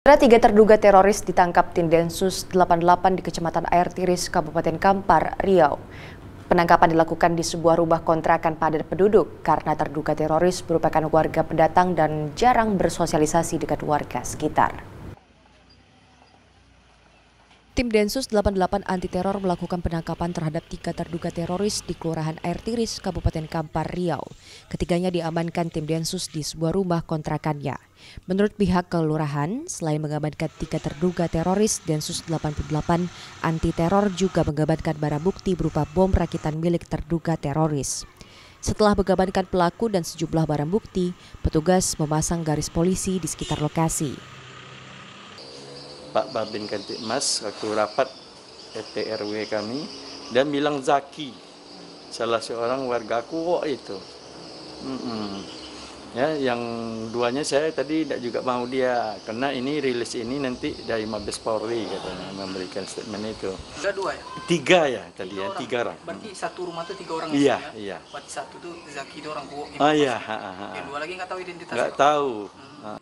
Tiga terduga teroris ditangkap tim Densus 88 di Kecamatan Air Tiris, Kabupaten Kampar, Riau. Penangkapan dilakukan di sebuah rumah kontrakan padat penduduk karena terduga teroris merupakan warga pendatang dan jarang bersosialisasi dengan warga sekitar. Tim Densus 88 Anti Teror melakukan penangkapan terhadap tiga terduga teroris di Kelurahan Air Tiris, Kabupaten Kampar, Riau. Ketiganya diamankan tim Densus di sebuah rumah kontrakannya. Menurut pihak kelurahan, selain mengamankan tiga terduga teroris, Densus 88 Anti Teror juga mengamankan barang bukti berupa bom rakitan milik terduga teroris. Setelah mengamankan pelaku dan sejumlah barang bukti, petugas memasang garis polisi di sekitar lokasi. Pak Babin kantik mas waktu rapat RT kami dan bilang Zaki salah seorang warga kok itu mm -mm. ya yang duanya saya tadi tidak juga mau dia karena ini rilis ini nanti dari Mabes Polri katanya memberikan statement itu ada dua ya tiga ya tadi tiga ya orang. tiga orang berarti satu rumah itu tiga orang ya, iya ya? iya berarti satu tuh Zaki itu orang kuok ah iya ha, ha, ha. yang dua lagi nggak tahu identitasnya nggak tahu hmm.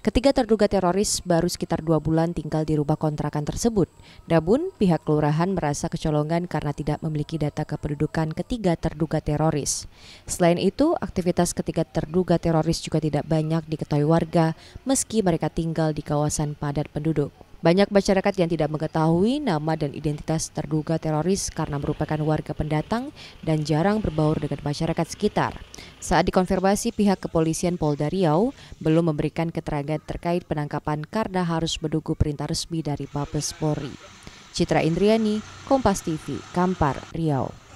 Ketiga terduga teroris baru sekitar dua bulan tinggal di rumah kontrakan tersebut. Namun, pihak kelurahan merasa kecolongan karena tidak memiliki data kependudukan ketiga terduga teroris. Selain itu, aktivitas ketiga terduga teroris juga tidak banyak diketahui warga meski mereka tinggal di kawasan padat penduduk. Banyak masyarakat yang tidak mengetahui nama dan identitas terduga teroris karena merupakan warga pendatang dan jarang berbaur dengan masyarakat sekitar. Saat dikonfirmasi pihak kepolisian Polda Riau belum memberikan keterangan terkait penangkapan karena harus menunggu perintah resmi dari Mabes Polri. Citra Indriani, Kompas TV, Kampar, Riau.